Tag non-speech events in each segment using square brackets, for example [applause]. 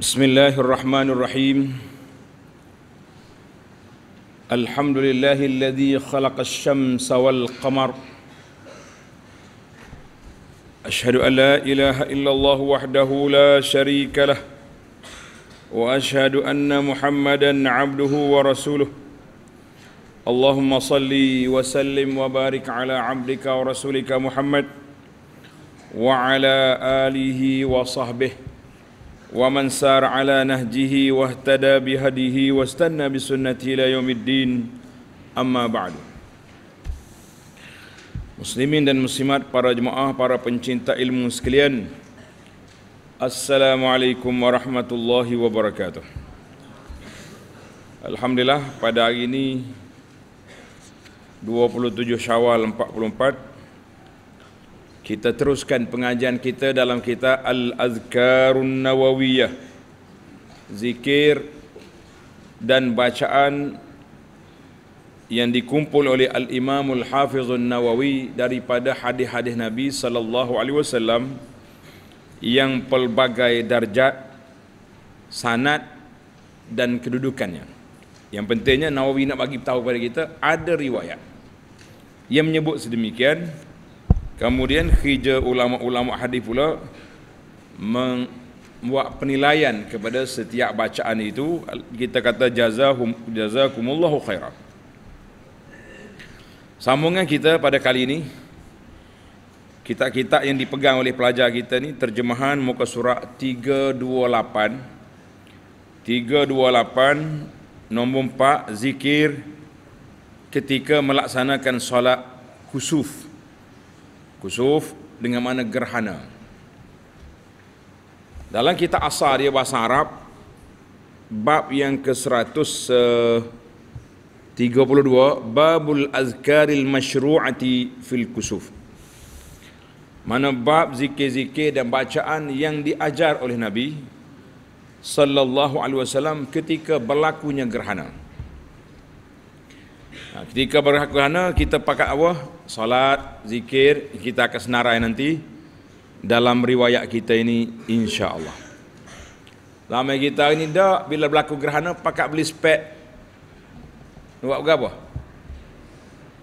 بسم الله الرحمن الرحيم الحمد لله الذي خلق الشمس والقمر أشهد أن لا إله إلا الله وحده لا شريك له وأشهد أن محمدا عبده ورسوله اللهم صل وسلم وبارك على عبدك ورسولك محمد وعلى آله وصحبه ومن سار على نهجه واهتدى بهديه واستنى بسنته الى يوم الدين اما بعد Muslimin dan muslimat, para jemaah, para pencinta ilmu sekalian Assalamualaikum warahmatullahi wabarakatuh Alhamdulillah pada hari ini 27 Syawal kita teruskan pengajian kita dalam kitab Al-Azkarun Nawawiyah Zikir dan bacaan yang dikumpul oleh al Imamul Al-Hafizun Nawawi daripada hadis-hadis Nabi sallallahu alaihi wasallam yang pelbagai darjat sanad dan kedudukannya. Yang pentingnya Nawawi nak bagi tahu kepada kita ada riwayat yang menyebut sedemikian Kemudian khija ulama-ulama hadis pula membuat penilaian kepada setiap bacaan itu kita kata jazahum jazakumullahu khairan. Sambungan kita pada kali ini kitab-kitab yang dipegang oleh pelajar kita ni terjemahan muka surat 328 328 nombor 4 zikir ketika melaksanakan solat khusuf Kusuf dengan mana gerhana. Dalam kita asal dia bahasa Arab, bab yang ke-132, eh, Babul Azkaril Mashru'ati Fil Kusuf. Mana bab zikir-zikir dan bacaan yang diajar oleh Nabi Sallallahu Alaihi Wasallam ketika berlakunya gerhana. Ha, ketika berhakuhana kita pakai Allah, Salat, zikir, kita akan senarai nanti dalam riwayat kita ini insya-Allah. Lama kita ini dah bila berlaku gerhana pakat beli spek. Nak buat apa?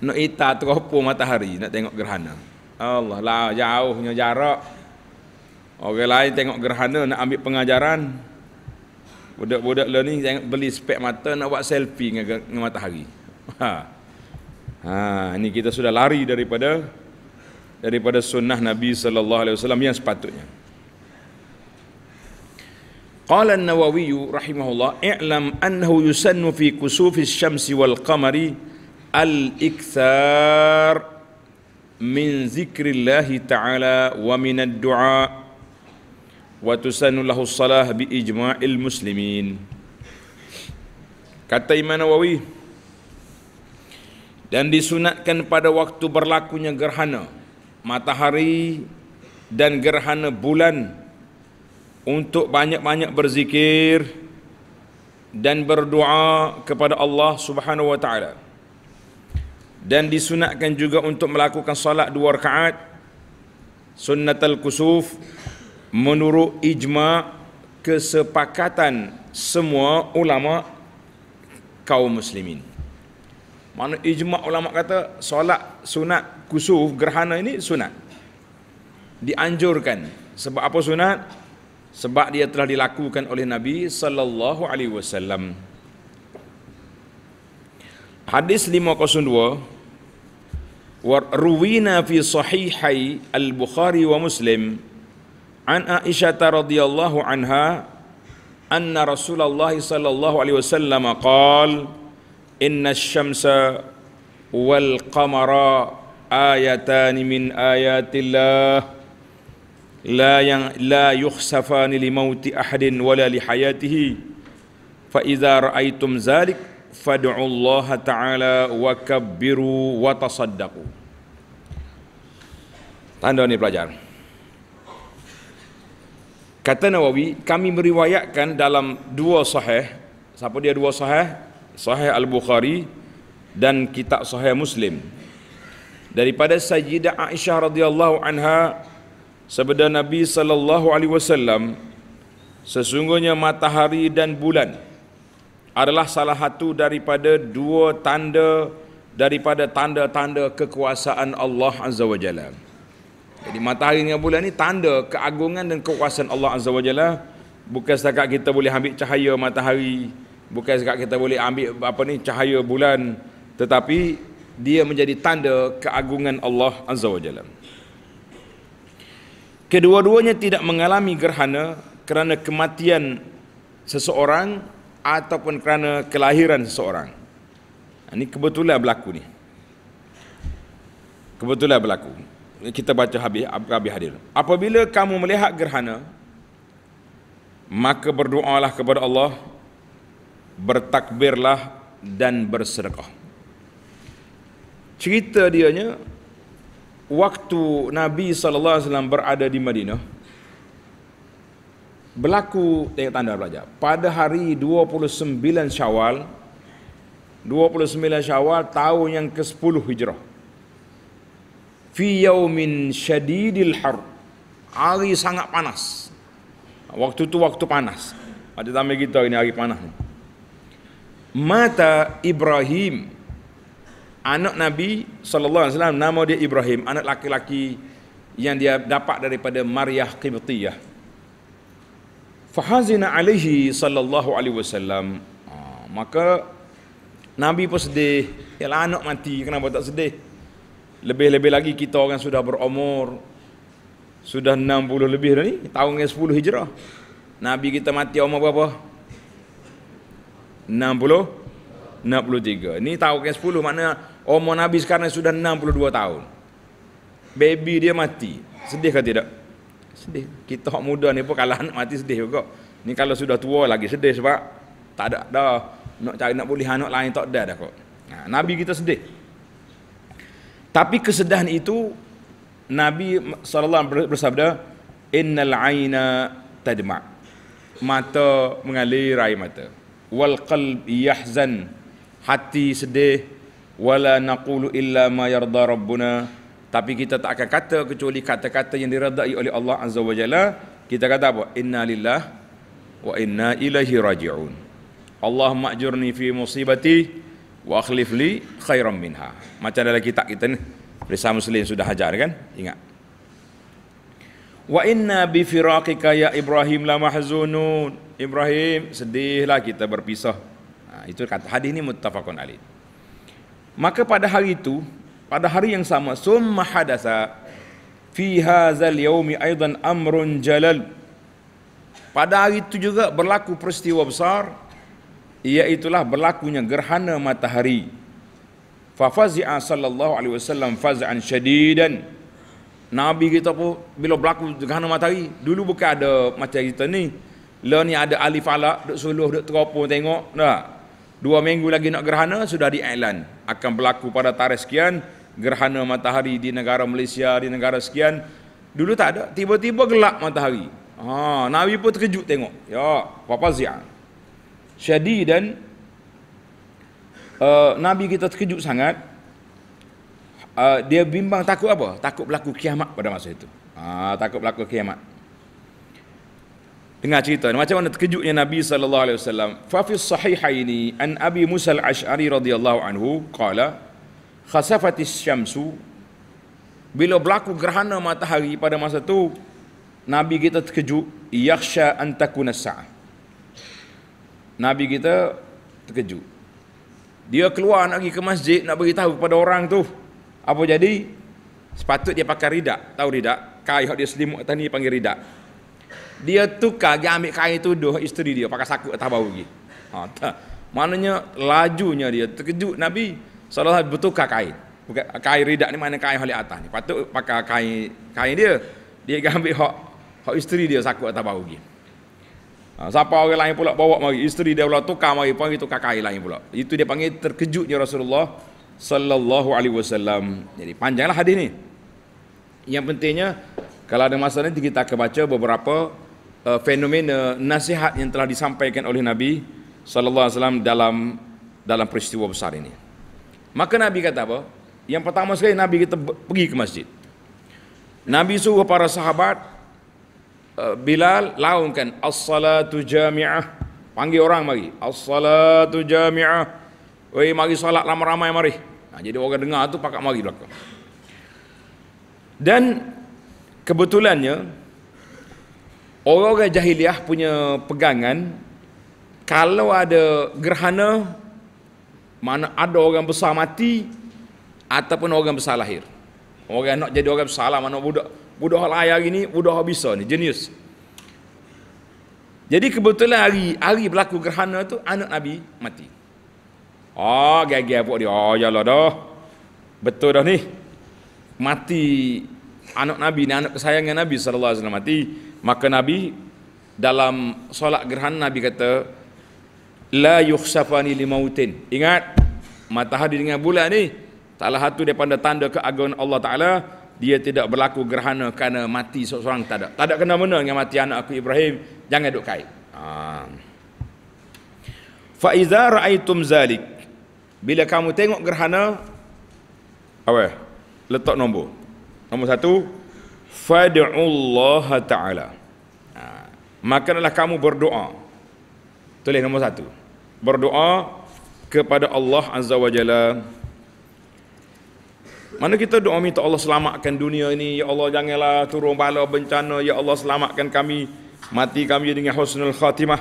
Nak ita teropong matahari nak tengok gerhana. Allah lah jauhnya jarak. Orang lain tengok gerhana nak ambil pengajaran. Budak-budak learning beli spek mata nak buat selfie dengan, dengan matahari. Ha. Ha, ini kita sudah lari daripada daripada sunnah Nabi sallallahu alaihi wasallam yang sepatutnya. Qala An-Nawawi rahimahullah, "I'lam annahu yusannu fi kusufi asy-syamsi wal qamari al-iktsar min dzikrillah ta'ala wa min ad-du'a wa tusannu lahu as-shalah bi ijma'il muslimin." Kata Imam Nawawi, dan disunatkan pada waktu berlakunya gerhana matahari dan gerhana bulan untuk banyak-banyak berzikir dan berdoa kepada Allah Subhanahu wa taala dan disunatkan juga untuk melakukan salat dua rakaat sunnatul kusuf menurut ijma kesepakatan semua ulama kaum muslimin mana ijma' ulama' kata solat sunat kusuf gerhana ini sunat. Dianjurkan. Sebab apa sunat? Sebab dia telah dilakukan oleh Nabi sallallahu alaihi wasallam. Hadis 502 Warruwina fi sahihai al-Bukhari wa Muslim an Aisyah radhiyallahu anha anna Rasulullah sallallahu alaihi wasallam qala Inna al-Shamsa wal qamara ayatani min ayatillah la yang la yukhsafani li mauti ahadin wala li hayatihi fa idza ra'aytum zalik fad'u Allah ta'ala wa kabbiru wa tasaddaqu tanda ni pelajar kata Nawawi kami meriwayatkan dalam dua sahih siapa dia dua sahih Sahih Al-Bukhari dan kitab Sahih Muslim daripada Sayyidah Aisyah radhiyallahu anha sabda Nabi sallallahu alaihi wasallam sesungguhnya matahari dan bulan adalah salah satu daripada dua tanda daripada tanda-tanda kekuasaan Allah azza wajalla jadi matahari dan bulan ini tanda keagungan dan kekuasaan Allah azza wajalla bukan setakat kita boleh ambil cahaya matahari bukan sekat kita boleh ambil apa ni cahaya bulan tetapi dia menjadi tanda keagungan Allah Azza wa Jalla. Kedua-duanya tidak mengalami gerhana kerana kematian seseorang ataupun kerana kelahiran seseorang. Ini ha, kebetulan berlaku ni. Kebetulan berlaku. Kita baca habis, habis hadir. Apabila kamu melihat gerhana, maka berdoalah kepada Allah bertakbirlah dan bersedekah. Cerita dia dianya waktu Nabi sallallahu alaihi berada di Madinah berlaku tengok tanda belajar. Pada hari 29 Syawal 29 Syawal tahun yang ke-10 Hijrah. Fi yaumin shadidil har. Hari sangat panas. Waktu tu waktu panas. Ada tambah kita ini hari panas ni mata Ibrahim anak Nabi sallallahu alaihi wasallam nama dia Ibrahim anak laki-laki yang dia dapat daripada Maryah Qibtiyah fahazina alaihi sallallahu alaihi wasallam ah, maka Nabi pun sedih Ya, anak mati kenapa tak sedih lebih-lebih lagi kita orang sudah berumur sudah 60 lebih dah ni tahun yang 10 hijrah Nabi kita mati umur berapa 63. Ni tahun ke-10 makna umur Nabi sekarang sudah 62 tahun. Baby dia mati. Sedih ke tidak? Sedih. Kita orang muda ni pun kalau anak mati sedih juga. Ni kalau sudah tua lagi sedih sebab tak ada dah nak cari nak boleh anak lain tak ada dah kok. Ha, Nabi kita sedih. Tapi kesedihan itu Nabi saw bersabda innal aina tadma. Mata mengalir air mata wal qalb yahzan hati sedih wala naqulu illa ma yarda rabbuna tapi kita tak akan kata kecuali kata-kata yang diredai oleh Allah azza wa jalla kita kata apa inna lillah wa inna ilaihi rajiun Allah majurni fi musibati wa akhlif li khairan minha macam dalam kitab kita ni Risa Muslim sudah hajar kan ingat Wa inna bi firaqika ya Ibrahim la mahzunun. Ibrahim, sedihlah kita berpisah. Nah, ha, itu kata hadis ini muttafaqun alaih. Maka pada hari itu, pada hari yang sama, summa hadasa fi hadzal yaumi aidan amrun jalal. Pada hari itu juga berlaku peristiwa besar iaitulah berlakunya gerhana matahari. Fa sallallahu alaihi wasallam faz'an syadidan. Nabi kita pun bila berlaku gerhana matahari, dulu bukan ada macam kita ni. Lah ni ada alif alaq duk suluh duk teropong tengok dah. Dua minggu lagi nak gerhana sudah di iklan akan berlaku pada tarikh sekian gerhana matahari di negara Malaysia di negara sekian. Dulu tak ada, tiba-tiba gelap matahari. Ha, Nabi pun terkejut tengok. Ya, apa zia. Syadidan uh, eh, Nabi kita terkejut sangat uh, dia bimbang takut apa? Takut berlaku kiamat pada masa itu. Ha, takut berlaku kiamat. Dengar cerita macam mana terkejutnya Nabi sallallahu alaihi wasallam. Fa fi sahihaini an Abi Musa al-Asy'ari radhiyallahu anhu qala khasafat syamsu bila berlaku gerhana matahari pada masa itu, Nabi kita terkejut yakhsha an takuna sa'ah. Nabi kita terkejut. Dia keluar nak pergi ke masjid nak beritahu kepada orang tu. Apa jadi? Sepatut dia pakai rida. Tahu rida? Kayu dia selimut tadi panggil rida. Dia tukar dia ambil kain tuduh isteri dia pakai sakut atas bau lagi. Ha, Maknanya lajunya dia terkejut Nabi sallallahu alaihi bertukar kain. Bukan kain rida ni mana kain hal atas ni. Patut pakai kain kain dia. Dia ambil hak hak isteri dia sakut atas bau lagi. Ha, siapa orang lain pula bawa mari isteri dia pula tukar mari panggil tukar kain lain pula. Itu dia panggil terkejutnya Rasulullah sallallahu alaihi wasallam. Jadi panjanglah hadis ni. Yang pentingnya kalau ada masa nanti kita akan baca beberapa uh, fenomena nasihat yang telah disampaikan oleh Nabi sallallahu alaihi wasallam dalam dalam peristiwa besar ini. Maka Nabi kata apa? Yang pertama sekali Nabi kita pergi ke masjid. Nabi suruh para sahabat uh, Bilal laungkan as-salatu jami'ah panggil orang mari as-salatu jami'ah Weh mari salat ramai-ramai mari. Nah, ha, jadi orang dengar tu pakat mari belakang. Dan kebetulannya orang-orang jahiliah punya pegangan kalau ada gerhana mana ada orang besar mati ataupun orang besar lahir. Orang nak jadi orang besar lah mana budak budak lahir hari ni budak bisa ni jenius. Jadi kebetulan hari hari berlaku gerhana tu anak Nabi mati. Oh, gagal buat dia. Oh, ya lah dah. Betul dah ni. Mati anak Nabi ni, anak kesayangan Nabi sallallahu alaihi wasallam mati. Maka Nabi dalam solat gerhana Nabi kata la yukhsafani limautin. Ingat matahari dengan bulan ni salah satu daripada tanda keagungan Allah Taala dia tidak berlaku gerhana kerana mati seorang tak ada. ada kena mana dengan mati anak aku Ibrahim. Jangan duk kait. Ha. Ah. Fa iza ra'aitum zalik bila kamu tengok gerhana apa? Letak nombor. Nombor satu fad'ullah taala. Ha. Makanlah kamu berdoa. Tulis nombor satu Berdoa kepada Allah Azza wa Jalla. Mana kita doa minta Allah selamatkan dunia ini, ya Allah janganlah turun bala bencana, ya Allah selamatkan kami, mati kami dengan husnul khatimah.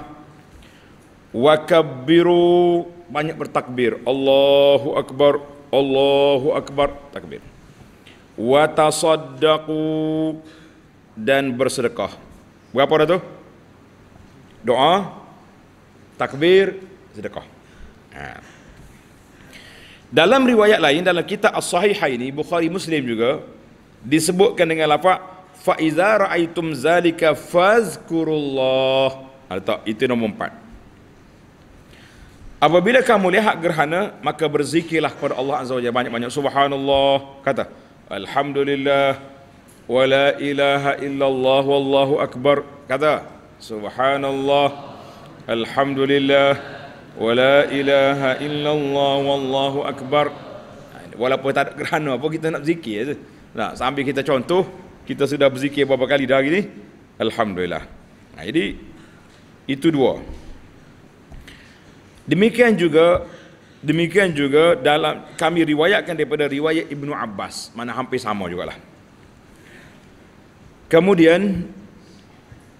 Wa kabbiru banyak bertakbir Allahu akbar Allahu akbar takbir wa tasaddaqu dan bersedekah berapa dah tu doa takbir sedekah ha. dalam riwayat lain dalam kitab as-sahihah ini Bukhari Muslim juga disebutkan dengan lafaz fa iza raaitum zalika fazkurullah ada ha, itu nombor empat. Apabila kamu lihat gerhana, maka berzikirlah kepada Allah Azza wa banyak-banyak. Subhanallah, kata. Alhamdulillah, wa la ilaha illallah, wallahu akbar. Kata. Subhanallah, alhamdulillah, wa la ilaha illallah, wallahu akbar. Walaupun tak ada gerhana, apa kita nak berzikir? je. Nah, sambil kita contoh, kita sudah berzikir beberapa kali dah hari ni. Alhamdulillah. Nah, jadi, Itu dua. Demikian juga demikian juga dalam kami riwayatkan daripada riwayat Ibnu Abbas, mana hampir sama jugalah. Kemudian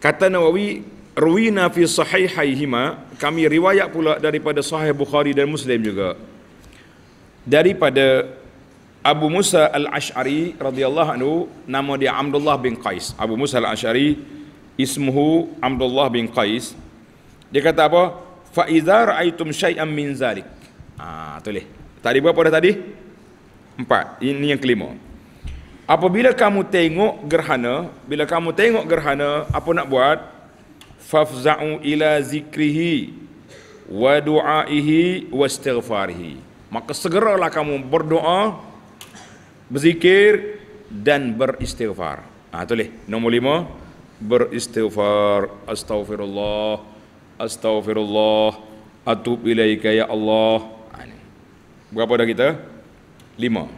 kata Nawawi ruwina fi sahihaihima kami riwayat pula daripada sahih Bukhari dan Muslim juga daripada Abu Musa Al-Ash'ari radhiyallahu anhu nama dia Abdullah bin Qais Abu Musa Al-Ash'ari ismuhu Abdullah bin Qais dia kata apa Fa idza ra'aitum syai'an min zalik. Ah, tulis. Tadi berapa dah tadi? Empat. Ini yang kelima. Apabila kamu tengok gerhana, bila kamu tengok gerhana, apa nak buat? Fafza'u ila zikrihi wa du'aihi wa istighfarihi. Maka segeralah kamu berdoa, berzikir dan beristighfar. Ah, tulis. Nombor lima. Beristighfar. Astaghfirullah. Astaghfirullah Atub ilaika ya Allah Berapa dah kita? Lima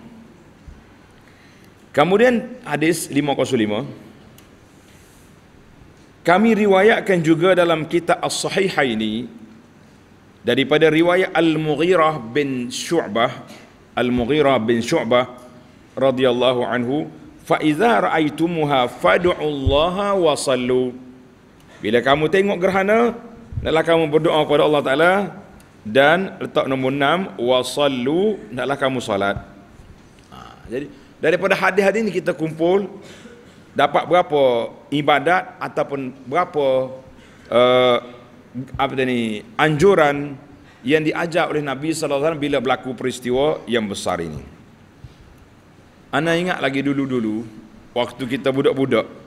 Kemudian hadis 505 Kami riwayatkan juga dalam kitab As-Sahihah ini Daripada riwayat Al-Mughirah bin Syu'bah Al-Mughirah bin Syu'bah radhiyallahu anhu fa idza ra'aytumuha wa sallu bila kamu tengok gerhana Naklah kamu berdoa kepada Allah Ta'ala Dan letak nombor enam Wasallu naklah kamu salat ha, Jadi Daripada hadis-hadis ini kita kumpul Dapat berapa ibadat Ataupun berapa uh, Apa ini Anjuran Yang diajak oleh Nabi SAW Bila berlaku peristiwa yang besar ini Anda ingat lagi dulu-dulu Waktu kita budak-budak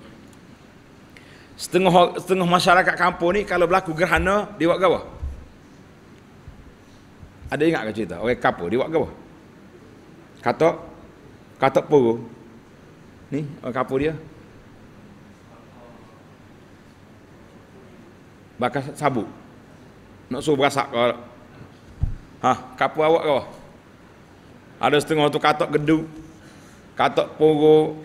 setengah setengah masyarakat kampung ni kalau berlaku gerhana dia buat gawa ada ingat ke cerita orang kapur dia buat gawa katok katok puru ni orang kapur dia bakar sabuk nak suruh berasak ke ha kapur awak ke ada setengah tu katok gedung, katok puru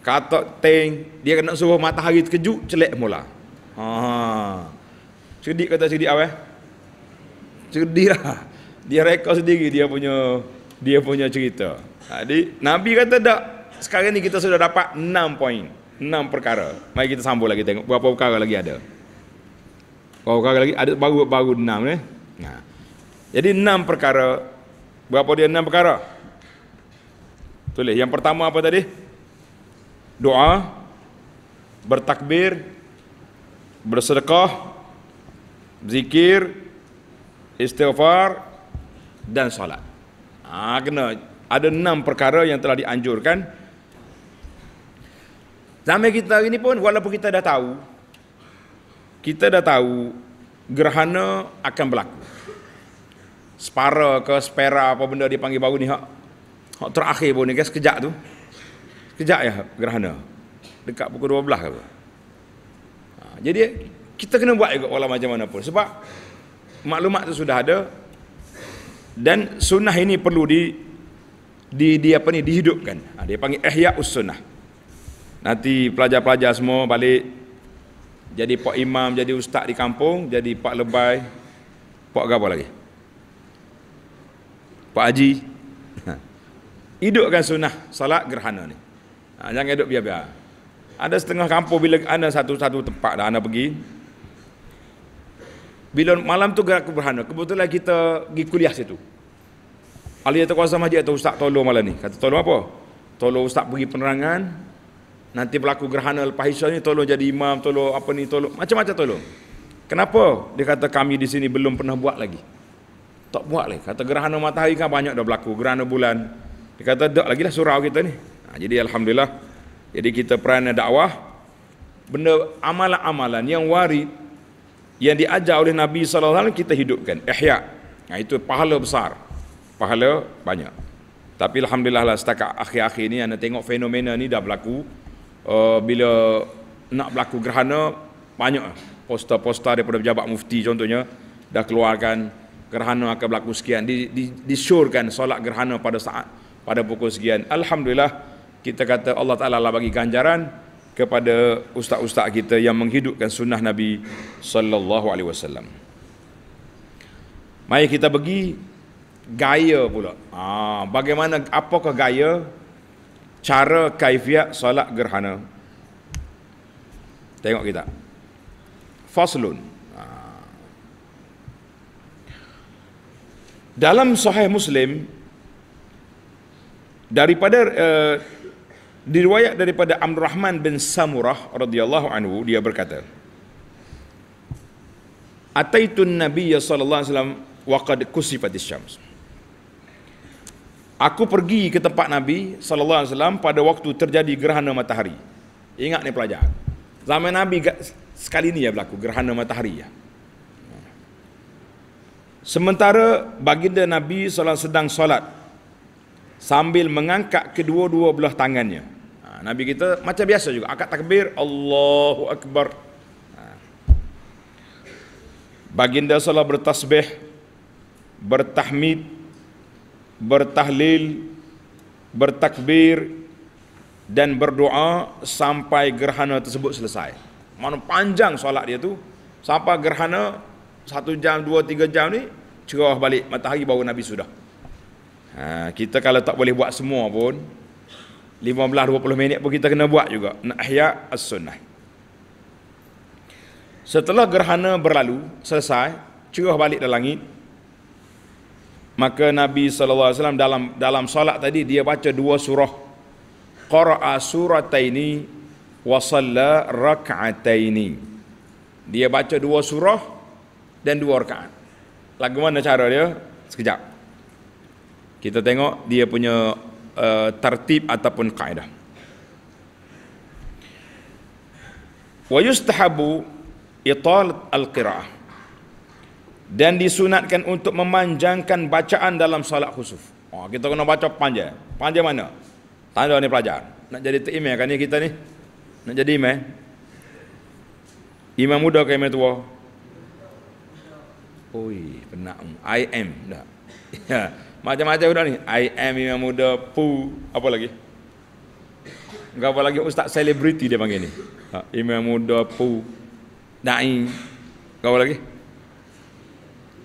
kata teng dia kena suruh matahari terkejut celak mula ha kata cerdik awal eh? cerdik lah dia rekod sendiri dia punya dia punya cerita jadi Nabi kata tak sekarang ni kita sudah dapat 6 poin 6 perkara mari kita sambung lagi tengok berapa perkara lagi ada berapa perkara lagi ada baru baru 6 eh? ni jadi 6 perkara berapa dia 6 perkara tulis yang pertama apa tadi doa, bertakbir, bersedekah, zikir, istighfar dan salat. Ha, kena ada enam perkara yang telah dianjurkan. Sama kita hari ini pun walaupun kita dah tahu kita dah tahu gerhana akan berlaku. Separa ke spera apa benda dia panggil baru ni hak. Hak terakhir pun ni guys kan, sekejap tu kejap ya gerhana dekat pukul 12 ke ha, jadi kita kena buat juga walau macam mana pun sebab maklumat tu sudah ada dan sunnah ini perlu di di, di apa ni dihidupkan ha, dia panggil ihya sunnah nanti pelajar-pelajar semua balik jadi pak imam jadi ustaz di kampung jadi pak lebay pak apa lagi pak haji [laughs] hidupkan sunnah salat gerhana ni Ha, jangan duduk biar-biar. Ada setengah kampung bila anda satu-satu tempat dah anda pergi. Bila malam tu gerak berhana, kebetulan kita pergi kuliah situ. Ali kata kuasa masjid kata ustaz tolong malam ni. Kata tolong apa? Tolong ustaz pergi penerangan. Nanti berlaku gerhana lepas isya ni tolong jadi imam, tolong apa ni, tolong macam-macam tolong. Kenapa? Dia kata kami di sini belum pernah buat lagi. Tak buat lagi. Kata gerhana matahari kan banyak dah berlaku, gerhana bulan. Dia kata tak lagi lah surau kita ni. Ha, jadi alhamdulillah jadi kita perana dakwah benda amalan-amalan yang warid yang diajar oleh Nabi saw kita hidupkan ihya nah ha, itu pahala besar pahala banyak tapi alhamdulillah lah setakat akhir-akhir ni anda tengok fenomena ni dah berlaku uh, bila nak berlaku gerhana banyak lah. poster-poster daripada pejabat mufti contohnya dah keluarkan gerhana akan berlaku sekian di, di disyorkan solat gerhana pada saat pada pukul sekian alhamdulillah kita kata Allah Ta'ala lah bagi ganjaran kepada ustaz-ustaz kita yang menghidupkan sunnah Nabi Sallallahu Alaihi Wasallam. Mari kita pergi gaya pula. Ha, bagaimana, apakah gaya cara kaifiat solat gerhana? Tengok kita. Faslun. Ha. Dalam sahih Muslim, daripada uh, diriwayat daripada Amr Rahman bin Samurah radhiyallahu anhu dia berkata Ataitu Nabi sallallahu alaihi wasallam wa qad kusifat syams Aku pergi ke tempat Nabi sallallahu alaihi wasallam pada waktu terjadi gerhana matahari. Ingat ni pelajar. Zaman Nabi sekali ni ya berlaku gerhana matahari ya. Sementara baginda Nabi sallallahu alaihi wasallam sedang solat sambil mengangkat kedua-dua belah tangannya. Ha, Nabi kita macam biasa juga akad takbir Allahu akbar. Ha. Baginda salah bertasbih, bertahmid, bertahlil, bertakbir dan berdoa sampai gerhana tersebut selesai. Mana panjang solat dia tu sampai gerhana satu jam, dua, tiga jam ni cerah balik matahari baru Nabi sudah. Ha, kita kalau tak boleh buat semua pun 15-20 minit pun kita kena buat juga Nahya As-Sunnah Setelah gerhana berlalu Selesai Cerah balik dalam langit Maka Nabi SAW dalam dalam solat tadi Dia baca dua surah Qara'a surataini Wasalla raka'ataini Dia baca dua surah Dan dua rakaat Lagu mana cara dia? Sekejap kita tengok dia punya uh, eh, tertib ataupun kaedah wa yustahabu ital al-qira'ah dan disunatkan untuk memanjangkan bacaan dalam salat khusuf oh, kita kena baca panjang panjang mana? tanda ni pelajar nak jadi imam kan ni kita ni nak jadi imam imam muda ke imam tua oi penak I am [laughs] ya macam-macam budak ni. I am Imam Muda, Pu, apa lagi? Enggak apa lagi ustaz selebriti dia panggil ni. Ha, Imam Muda, Pu, Da'i. Enggak apa lagi?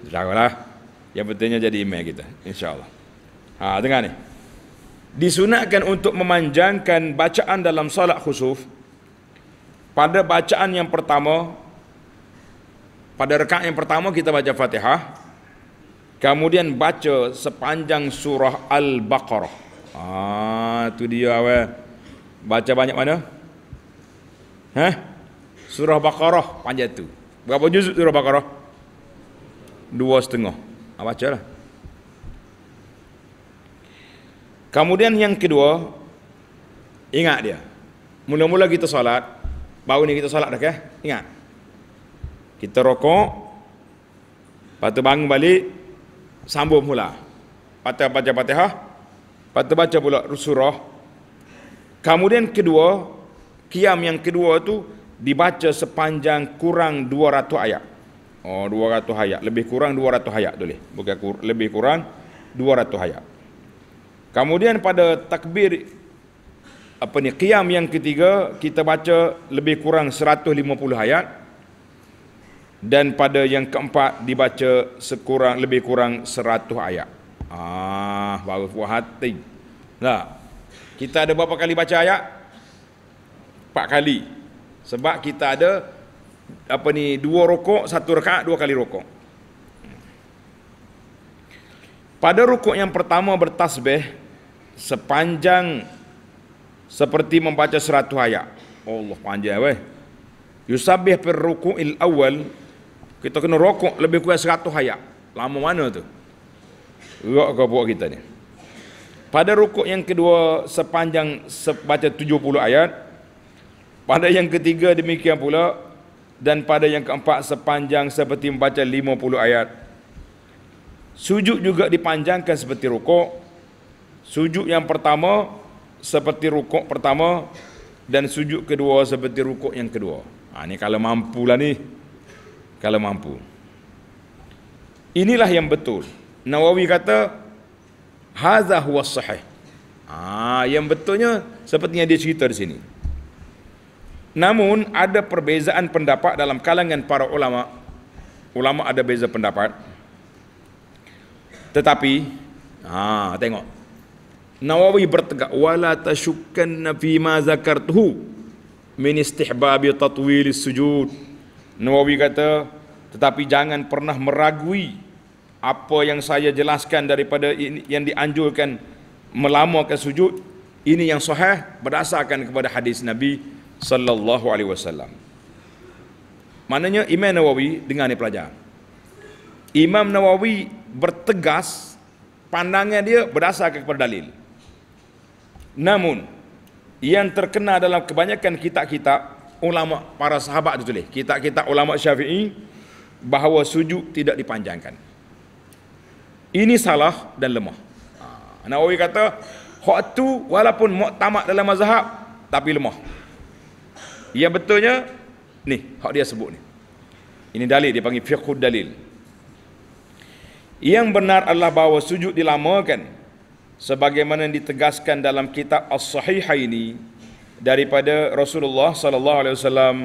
Jagalah. Yang pentingnya jadi imam kita, insyaAllah. Ha, dengar ni. Disunatkan untuk memanjangkan bacaan dalam salat khusuf pada bacaan yang pertama pada rekaan yang pertama kita baca Fatihah Kemudian baca sepanjang surah Al-Baqarah. Ah, tu dia awal. Baca banyak mana? Hah? Surah Baqarah panjang tu. Berapa juz surah Baqarah? Dua setengah. Ah, baca Kemudian yang kedua, ingat dia. Mula-mula kita salat baru ni kita salat dah ke? Ingat. Kita rokok, lepas tu bangun balik, sambung pula patah baca patah ha? patah baca pula surah kemudian kedua kiam yang kedua tu dibaca sepanjang kurang 200 ayat oh 200 ayat lebih kurang 200 ayat boleh bukan kur- lebih kurang 200 ayat kemudian pada takbir apa ni kiam yang ketiga kita baca lebih kurang 150 ayat dan pada yang keempat dibaca sekurang lebih kurang 100 ayat. Ah, baru puas hati. Nah. Kita ada berapa kali baca ayat? Empat kali. Sebab kita ada apa ni dua rukuk, satu rekat dua kali rukuk. pada rukuk yang pertama bertasbih sepanjang seperti membaca seratus ayat Allah panjang weh yusabih per rukuk awal kita kena rokok lebih kurang 100 ayat lama mana tu rok kau buat kita ni pada rukuk yang kedua sepanjang sebaca tujuh puluh ayat pada yang ketiga demikian pula dan pada yang keempat sepanjang seperti membaca lima puluh ayat sujud juga dipanjangkan seperti rukuk sujud yang pertama seperti rukuk pertama dan sujud kedua seperti rukuk yang kedua ha, ni kalau lah ni kalau mampu inilah yang betul Nawawi kata hadza huwa sahih ah yang betulnya seperti yang dia cerita di sini namun ada perbezaan pendapat dalam kalangan para ulama ulama ada beza pendapat tetapi ah tengok Nawawi bertegak wala tashukkanna fi ma zakartuhu min istihbabi tatwilis sujud Nawawi kata, tetapi jangan pernah meragui apa yang saya jelaskan daripada ini, yang dianjurkan melamakan sujud ini yang sahih berdasarkan kepada hadis Nabi sallallahu alaihi wasallam. Maknanya Imam Nawawi dengan ni pelajar. Imam Nawawi bertegas pandangan dia berdasarkan kepada dalil. Namun yang terkena dalam kebanyakan kitab-kitab ulama para sahabat tulis kitab-kitab ulama Syafi'i bahawa sujud tidak dipanjangkan. Ini salah dan lemah. Ha, Nawawi kata hak tu walaupun muktamad dalam mazhab tapi lemah. Yang betulnya ni hak dia sebut ni. Ini dalil dia panggil fiqhud dalil. Yang benar adalah bahawa sujud dilamakan sebagaimana ditegaskan dalam kitab As-Sahihaini ini daripada Rasulullah sallallahu alaihi wasallam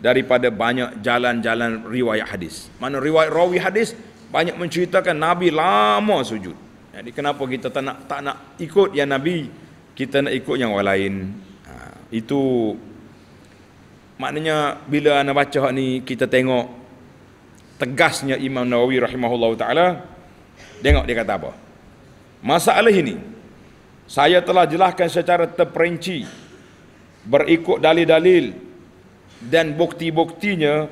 daripada banyak jalan-jalan riwayat hadis. Mana riwayat rawi hadis banyak menceritakan Nabi lama sujud. Jadi kenapa kita tak nak tak nak ikut yang Nabi? Kita nak ikut yang orang lain. Ha, itu maknanya bila anda baca ni kita tengok tegasnya Imam Nawawi rahimahullahu taala tengok dia kata apa. Masalah ini saya telah jelaskan secara terperinci berikut dalil-dalil dan bukti-buktinya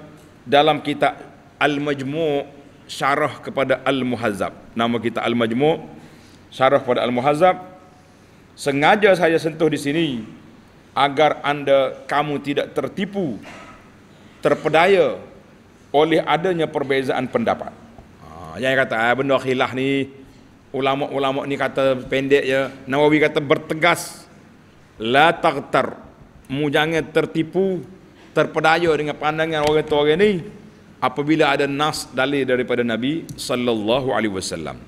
dalam kitab Al-Majmu' syarah kepada Al-Muhazzab. Nama kita Al-Majmu' syarah kepada Al-Muhazzab. Sengaja saya sentuh di sini agar anda kamu tidak tertipu terpedaya oleh adanya perbezaan pendapat. Ha, yang kata ah, benda khilaf ni ulama-ulama ni kata pendek ya. Nawawi kata bertegas la taghtar mu jangan tertipu terpedaya dengan pandangan orang tua orang ni apabila ada nas dalil daripada Nabi sallallahu alaihi wasallam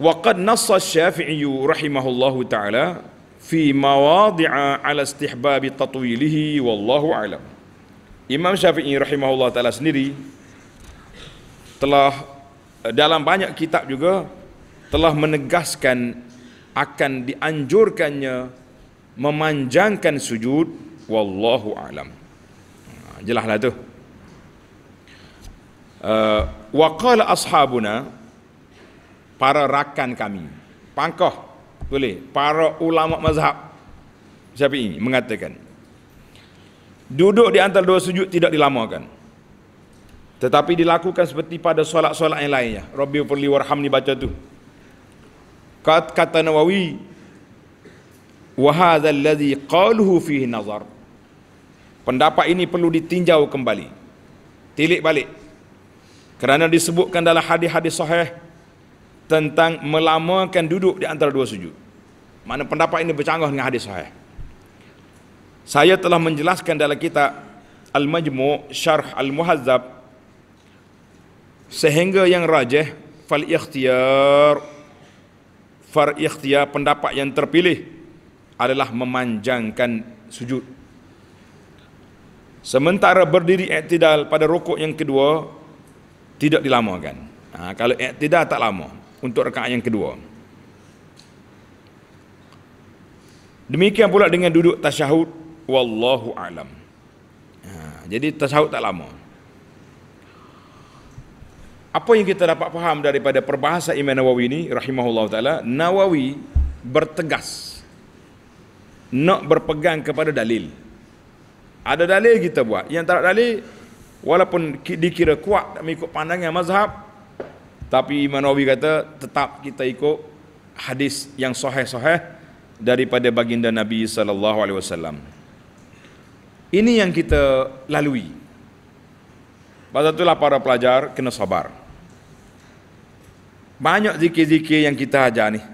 waqad nassa syafii rahimahullahu taala fi mawadi'a ala istihbabi tatwilihi wallahu alam Imam Syafi'i rahimahullah taala sendiri telah dalam banyak kitab juga telah menegaskan akan dianjurkannya memanjangkan sujud wallahu alam ha, jelaslah tu uh, wa qala ashabuna para rakan kami pangkah boleh para ulama mazhab siapa ini mengatakan duduk di antara dua sujud tidak dilamakan tetapi dilakukan seperti pada solat-solat yang lainnya rabbi warhamni baca tu kata nawawi wahadha alladhi qaluhu fihi nazar pendapat ini perlu ditinjau kembali tilik balik kerana disebutkan dalam hadis-hadis sahih tentang melamakan duduk di antara dua sujud mana pendapat ini bercanggah dengan hadis sahih saya telah menjelaskan dalam kitab al-majmu' syarh al-muhazzab sehingga yang rajih fal ikhtiyar far ikhtiyar pendapat yang terpilih adalah memanjangkan sujud. Sementara berdiri iktidal pada rokok yang kedua tidak dilamakan. Ha, kalau iktidal tak lama untuk rakaat yang kedua. Demikian pula dengan duduk tasyahud wallahu alam. Ha, jadi tasyahud tak lama. Apa yang kita dapat faham daripada perbahasa Imam Nawawi ini rahimahullah taala, Nawawi bertegas nak berpegang kepada dalil ada dalil kita buat yang tak dalil walaupun dikira kuat mengikut pandangan mazhab tapi Imam Nawawi kata tetap kita ikut hadis yang sahih-sahih daripada baginda Nabi sallallahu alaihi wasallam ini yang kita lalui pasal itulah para pelajar kena sabar banyak zikir-zikir yang kita ajar ni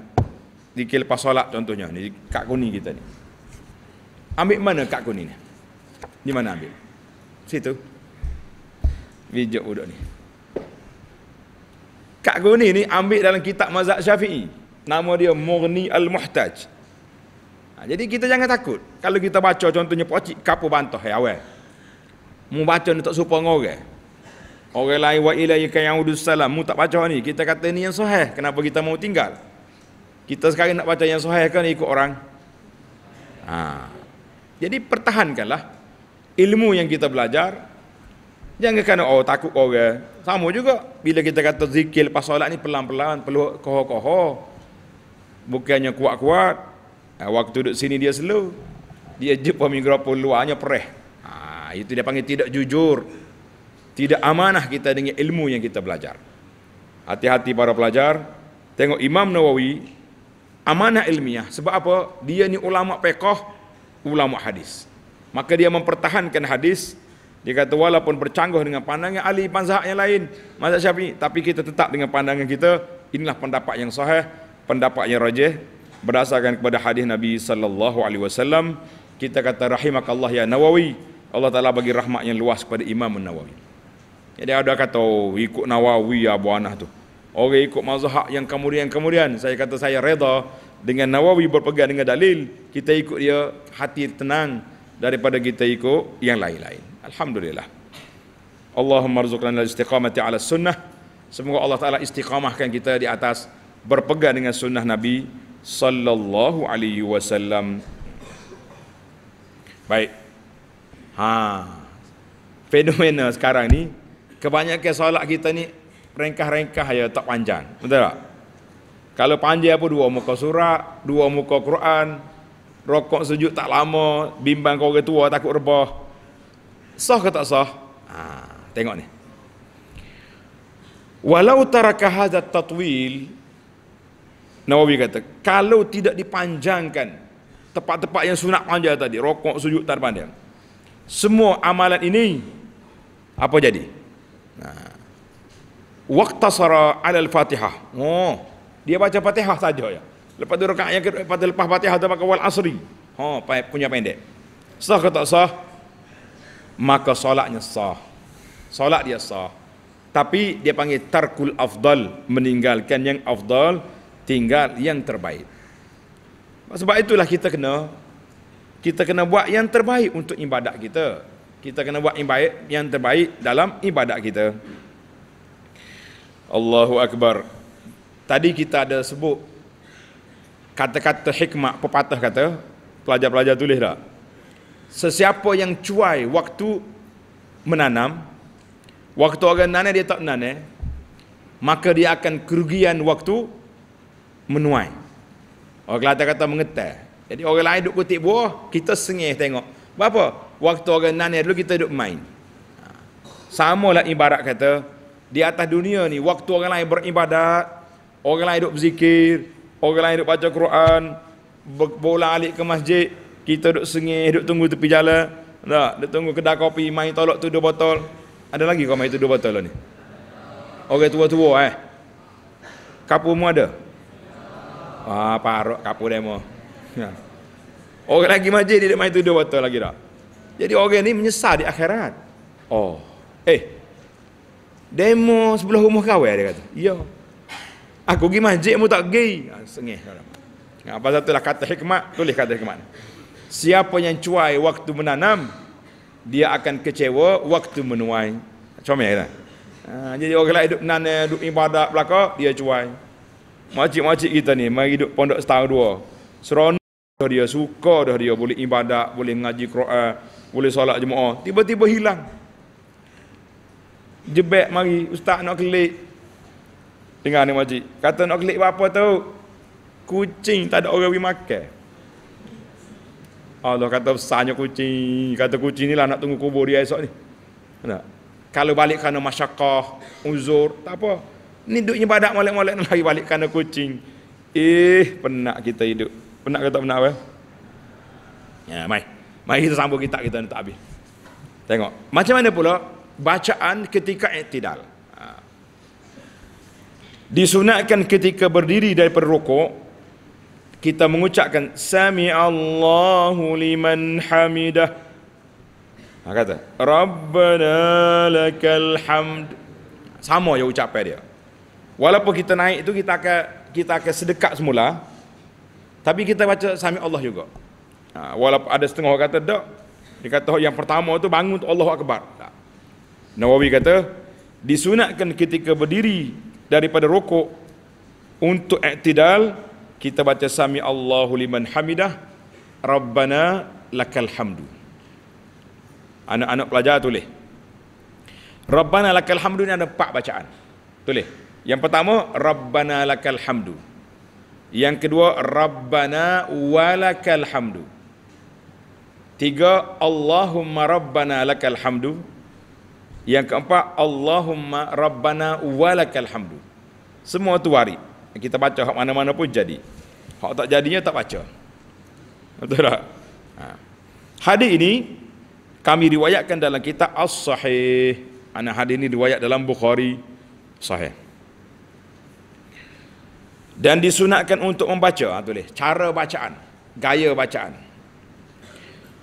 zikir lepas solat contohnya ni kat kuning kita ni Ambil mana kad kuning ni? Di mana ambil? Situ. Bijak budak ni. Kad kuning ni ambil dalam kitab mazhab Syafi'i. Nama dia Murni Al-Muhtaj. Ha, jadi kita jangan takut. Kalau kita baca contohnya pakcik kapur bantah ya, eh, awal. Mu baca ni tak serupa dengan orang. Orang lain wa ilaika yang udus salam. Mu tak baca ni. Kita kata ni yang sahih. Kenapa kita mau tinggal? Kita sekarang nak baca yang sahih kan ikut orang. Ah, jadi pertahankanlah ilmu yang kita belajar. Jangan kena oh takut orang. Sama juga bila kita kata zikir lepas solat ni pelan-pelan, perlu koho-koho. Bukannya kuat-kuat. Eh, waktu duduk sini dia slow. Dia jumpa mikrofon luarnya perih. Ha, ah, itu dia panggil tidak jujur. Tidak amanah kita dengan ilmu yang kita belajar. Hati-hati para pelajar. Tengok Imam Nawawi. Amanah ilmiah. Sebab apa? Dia ni ulama pekoh ulama hadis. Maka dia mempertahankan hadis. Dia kata walaupun bercanggah dengan pandangan ahli mazhab yang lain, masa Syafi'i, tapi kita tetap dengan pandangan kita, inilah pendapat yang sahih, pendapat yang rajih berdasarkan kepada hadis Nabi sallallahu alaihi wasallam. Kita kata rahimakallah ya Nawawi. Allah Taala bagi rahmat yang luas kepada Imam Nawawi. Jadi ada kata oh, ikut Nawawi ya buanah tu. Orang ikut mazhab yang kemudian-kemudian, saya kata saya reda dengan Nawawi berpegang dengan dalil kita ikut dia hati tenang daripada kita ikut yang lain-lain alhamdulillah Allahumma rzuqlana al-istiqamati ala sunnah semoga Allah taala istiqamahkan kita di atas berpegang dengan sunnah Nabi sallallahu alaihi wasallam baik ha fenomena sekarang ni kebanyakan solat kita ni rengkah-rengkah ya tak panjang betul tak kalau panjang apa dua muka surat, dua muka Quran, rokok sejuk tak lama, bimbang kau orang tua takut rebah. Sah ke tak sah? Ha, tengok ni. Walau taraka hadza tatwil Nawawi kata, kalau tidak dipanjangkan tempat-tempat yang sunat panjang tadi, rokok sujud tak panjang. Semua amalan ini apa jadi? Nah. Ha. Waqtasara 'ala al-Fatihah. Oh, dia baca Fatihah saja ya. Lepas tu rakaat yang kedua lepas, lepas Fatihah dia pakai wal asri. Ha oh, punya pendek. Sah ke tak sah? Maka solatnya sah. Solat dia sah. Tapi dia panggil tarkul afdal, meninggalkan yang afdal, tinggal yang terbaik. Sebab itulah kita kena kita kena buat yang terbaik untuk ibadat kita. Kita kena buat yang baik, yang terbaik dalam ibadat kita. Allahu akbar. Tadi kita ada sebut kata-kata hikmah pepatah kata, pelajar-pelajar tulis dah. Sesiapa yang cuai waktu menanam, waktu orang nanam dia tak nanam, maka dia akan kerugian waktu menuai. Orang kata kata mengetah. Jadi orang lain duk kutip buah, kita sengih tengok. Berapa? Waktu orang nanam dulu kita duk main. Ha. Sama lah ibarat kata, di atas dunia ni, waktu orang lain beribadat, Orang lain duduk berzikir Orang lain duduk baca Quran Bola alik ke masjid Kita duduk sengih, duduk tunggu tepi jalan Tak, duduk tunggu kedai kopi, main tolak tu dua botol Ada lagi kau main tu dua botol ni? Orang tua-tua eh kapu mu ada? Ah, parok kapu demo. Ya. Orang lagi masjid dia main tu dua botol lagi tak? Jadi orang ni menyesal di akhirat. Oh. Eh. Demo sebelum rumah kau dia kata. Ya. Aku pergi masjid pun tak pergi. Ha, sengih. Ha, pasal itulah kata hikmat, tulis kata hikmat. Siapa yang cuai waktu menanam, dia akan kecewa waktu menuai. Macam mana? Ha, jadi orang lain hidup menanam, hidup ibadat belakang, dia cuai. Makcik-makcik kita ni, mari hidup pondok setahun dua. Seronok dah dia, suka dah dia, boleh ibadat, boleh ngaji Quran, boleh solat jemaah. Tiba-tiba hilang. Jebek mari, ustaz nak kelik, Dengar ni makcik. Kata nak klik apa tu? Kucing tak ada orang yang makan. Allah kata besarnya kucing. Kata kucing ni lah nak tunggu kubur dia esok ni. Nah. Kalau balik kerana masyarakat, uzur, tak apa. Ni duduknya badak malik-malik nak lagi balik kerana kucing. Eh, penat kita hidup. Penat ke tak penat apa? Ya, mai. Mai kita sambung kita kita ni tak habis. Tengok. Macam mana pula bacaan ketika iktidal? disunatkan ketika berdiri dari rokok kita mengucapkan sami Allahu liman hamidah ha, kata rabbana lakal hamd sama yang ucapan dia walaupun kita naik itu kita akan kita akan sedekat semula tapi kita baca sami Allah juga ha, walaupun ada setengah orang kata tak dia kata oh, yang pertama tu bangun untuk Allahu akbar Nawawi kata disunatkan ketika berdiri daripada rukuk untuk i'tidal kita baca sami Allahu liman hamidah rabbana lakal hamdu anak-anak pelajar tulis rabbana lakal hamdu ni ada empat bacaan tulis yang pertama rabbana lakal hamdu yang kedua rabbana walakal hamdu tiga allahumma rabbana lakal hamdu yang keempat, Allahumma Rabbana walakal hamdu. Semua tu warid. Kita baca hak mana-mana pun jadi. Hak tak jadinya tak baca. Betul tak? Ha. Hadis ini kami riwayatkan dalam kitab As-Sahih. Ana hadis ini riwayat dalam Bukhari Sahih. Dan disunatkan untuk membaca, ha, tulis. Cara bacaan, gaya bacaan.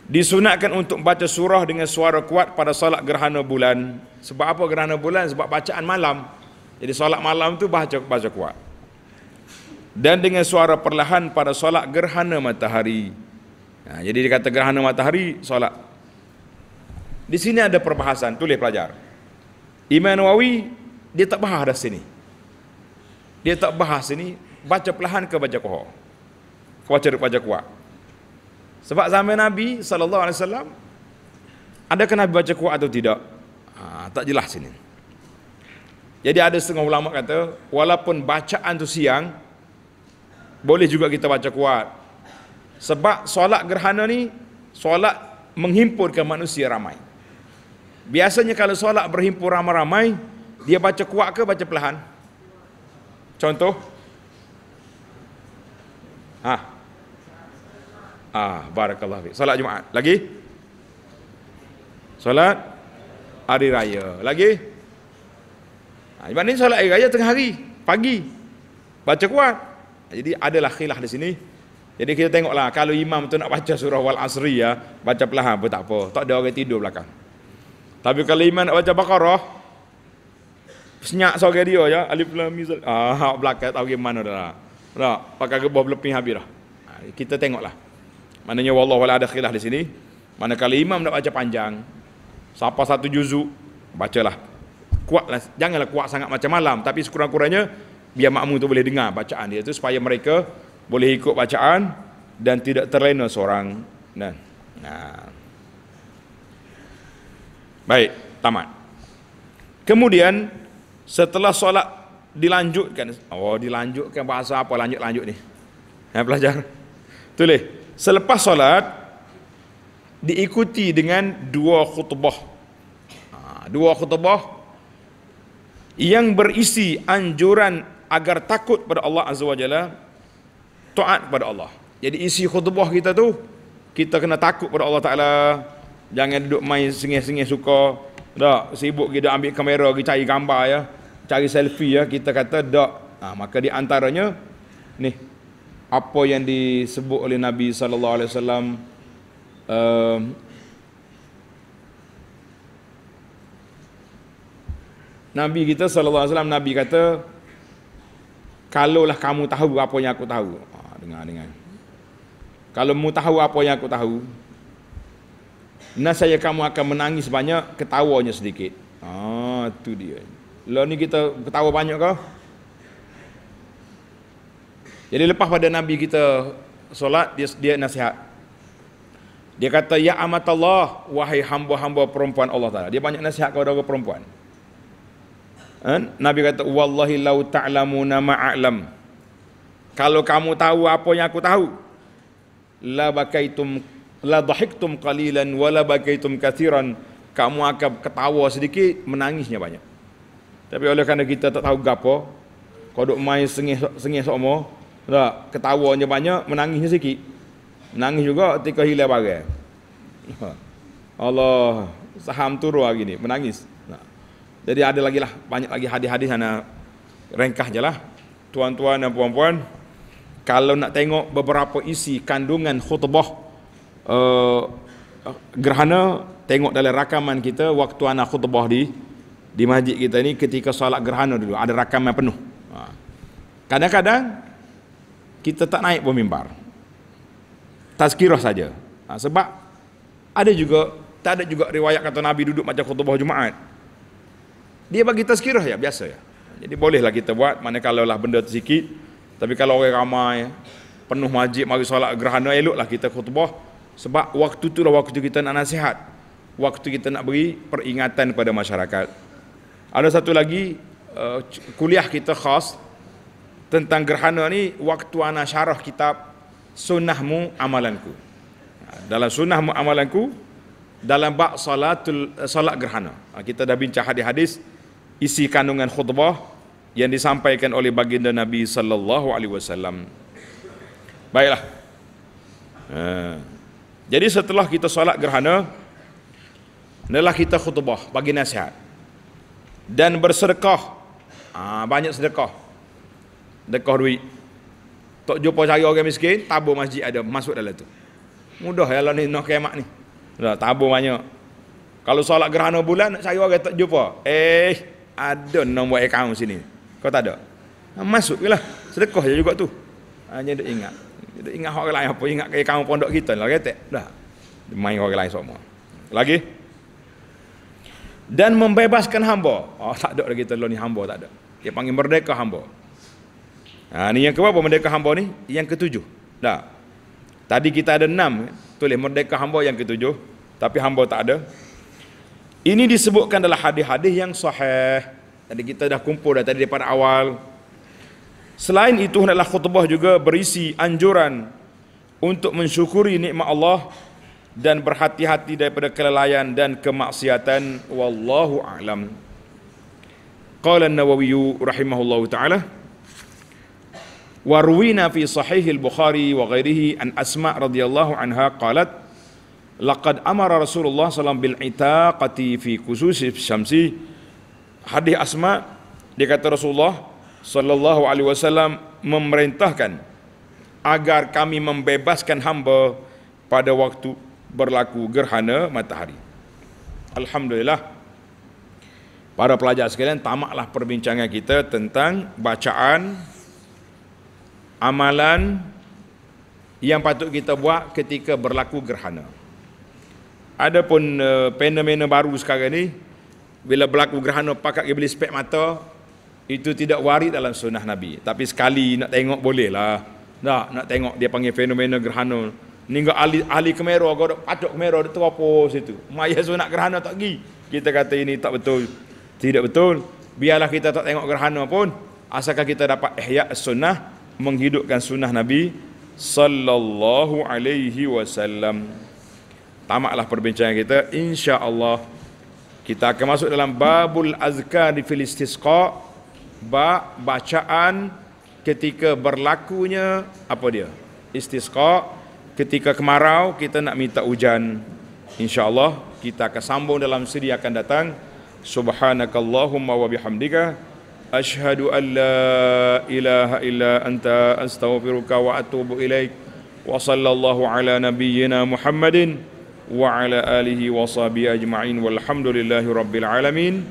Disunatkan untuk baca surah dengan suara kuat pada solat gerhana bulan. Sebab apa gerhana bulan? Sebab bacaan malam. Jadi solat malam tu baca baca kuat. Dan dengan suara perlahan pada solat gerhana matahari. Nah, ha, jadi dia gerhana matahari solat. Di sini ada perbahasan, tulis pelajar. Imam Nawawi dia tak bahas dah sini. Dia tak bahas sini baca perlahan ke baca kuat. Baca baca kuat. Sebab zaman Nabi SAW Adakah Nabi baca kuat atau tidak? Ha, tak jelas sini Jadi ada setengah ulama kata Walaupun bacaan tu siang Boleh juga kita baca kuat Sebab solat gerhana ni Solat menghimpunkan manusia ramai Biasanya kalau solat berhimpun ramai-ramai Dia baca kuat ke baca perlahan? Contoh Haa Ah, barakallahu fiik. Solat Jumaat. Lagi? Salat hari raya. Lagi? Ah, ha, ibadah ni solat hari raya tengah hari, pagi. Baca kuat. Ha, jadi adalah khilaf di sini. Jadi kita tengoklah kalau imam tu nak baca surah al Asri ya, baca perlahan pun tak apa. Tak ada orang tidur belakang. Tapi kalau imam nak baca Baqarah, senyap sore dia ya, Alif Lam Mim Ah, belakang tahu gimana dah. Tak, pakai gebah lebih habis dah. Ha, kita tengoklah. Maknanya wallahu ala ada khilaf di sini. Manakala imam nak baca panjang, siapa satu juzuk, bacalah. Kuatlah, janganlah kuat sangat macam malam, tapi sekurang-kurangnya biar makmum tu boleh dengar bacaan dia tu supaya mereka boleh ikut bacaan dan tidak terlena seorang. Nah. nah. Baik, tamat. Kemudian setelah solat dilanjutkan, oh dilanjutkan bahasa apa lanjut-lanjut ni? Yang ha, pelajar. Tulis. Selepas solat diikuti dengan dua khutbah. Ha, dua khutbah yang berisi anjuran agar takut pada Allah Azza wa Jalla, taat pada Allah. Jadi isi khutbah kita tu kita kena takut pada Allah Taala. Jangan duduk main sengih-sengih suka. Tak, sibuk kita ambil kamera, kita cari gambar ya. Cari selfie ya, kita kata tak. Ha, maka di antaranya, ni, apa yang disebut oleh Nabi sallallahu alaihi wasallam um, Nabi kita sallallahu alaihi wasallam Nabi kata kalaulah kamu tahu apa yang aku tahu ah, dengar dengar kalau mu tahu apa yang aku tahu nasaya kamu akan menangis banyak ketawanya sedikit Ah, tu dia lo lah ni kita ketawa banyak kah jadi lepas pada Nabi kita solat dia, dia nasihat. Dia kata ya Amatullah wahai hamba-hamba perempuan Allah Taala. Dia banyak nasihat kepada orang perempuan. Kan? Nabi kata wallahi lau ta'lamuna ma'alam. Kalau kamu tahu apa yang aku tahu. La bakaitum la dhahiktum qalilan wa la bakaitum kathiran Kamu akan ketawa sedikit, menangisnya banyak. Tapi oleh kerana kita tak tahu gapo, kau duk main sengih sengih semua, tak, ketawanya banyak, menangisnya sikit. Menangis juga ketika hilang barang. Ha. Allah saham turun hari ni, menangis. Tak. Ha. Jadi ada lagi lah, banyak lagi hadis-hadis sana. Rengkah je lah. Tuan-tuan dan puan-puan, kalau nak tengok beberapa isi kandungan khutbah uh, gerhana tengok dalam rakaman kita waktu anak khutbah di di masjid kita ni ketika solat gerhana dulu ada rakaman penuh ha. kadang-kadang kita tak naik pun mimbar tazkirah saja ha, sebab ada juga tak ada juga riwayat kata Nabi duduk macam khutbah Jumaat dia bagi tazkirah ya biasa ya jadi bolehlah kita buat mana kalau lah benda sikit tapi kalau orang ramai penuh majid mari solat gerhana eloklah kita khutbah sebab waktu tu lah waktu kita nak nasihat waktu kita nak beri peringatan kepada masyarakat ada satu lagi uh, kuliah kita khas tentang gerhana ni waktu ana syarah kitab sunnahmu amalanku dalam sunnahmu amalanku dalam bab salatul salat gerhana ha, kita dah bincang hadis-hadis isi kandungan khutbah yang disampaikan oleh baginda Nabi sallallahu alaihi wasallam baiklah ha, jadi setelah kita salat gerhana Nelah kita khutbah bagi nasihat dan bersedekah. Ha, banyak sedekah dekah duit. Tak jumpa cari orang miskin, tabung masjid ada masuk dalam tu. Mudah ya lah ni nak kemak ni. Dah tabung banyak. Kalau solat gerhana bulan nak cari orang tak jumpa. Eh, ada nombor akaun sini. Kau tak ada. Masuk jelah. Sedekah je juga tu. Hanya ah, nak ingat. Dia ingat orang lain apa ingat kaya kamu pondok kita lah kata dah main orang lain semua lagi dan membebaskan hamba oh tak ada lagi telur ni hamba tak ada dia panggil merdeka hamba Ha, ini yang keberapa merdeka hamba ni? Yang ketujuh. Tak. Tadi kita ada enam. Eh? Tulis merdeka hamba yang ketujuh. Tapi hamba tak ada. Ini disebutkan dalam hadis-hadis yang sahih. Tadi kita dah kumpul dah tadi daripada awal. Selain itu, adalah khutbah juga berisi anjuran untuk mensyukuri nikmat Allah dan berhati-hati daripada kelalaian dan kemaksiatan. Wallahu a'lam. Qala an-Nawawi rahimahullahu ta'ala. Warwina fi sahih al-Bukhari wa ghairihi an Asma' radhiyallahu anha qalat laqad الله Rasulullah SAW bil itaqati fi khusus syamsi hadis Asma dia kata Rasulullah sallallahu alaihi wasallam memerintahkan agar kami membebaskan hamba pada waktu berlaku gerhana matahari Alhamdulillah para pelajar sekalian tamaklah perbincangan kita tentang bacaan amalan yang patut kita buat ketika berlaku gerhana. Adapun eh, fenomena baru sekarang ni bila berlaku gerhana pakat kita beli spek mata itu tidak waris dalam sunnah Nabi. Tapi sekali nak tengok boleh lah. Nak nak tengok dia panggil fenomena gerhana. Ninggal ahli ahli kamera agak patok kamera dia terapos situ. Maya sunat gerhana tak pergi. Kita kata ini tak betul. Tidak betul. Biarlah kita tak tengok gerhana pun asalkan kita dapat ihya sunnah menghidupkan sunnah Nabi sallallahu alaihi wasallam. Tamatlah perbincangan kita insya-Allah kita akan masuk dalam babul azkar di fil istisqa ba bacaan ketika berlakunya apa dia istisqa ketika kemarau kita nak minta hujan insya-Allah kita akan sambung dalam siri akan datang subhanakallahumma wa bihamdika أشهد أن لا إله إلا أنت أستغفرك وأتوب إليك وصلى الله على نبينا محمد وعلى آله وصحبه أجمعين والحمد لله رب العالمين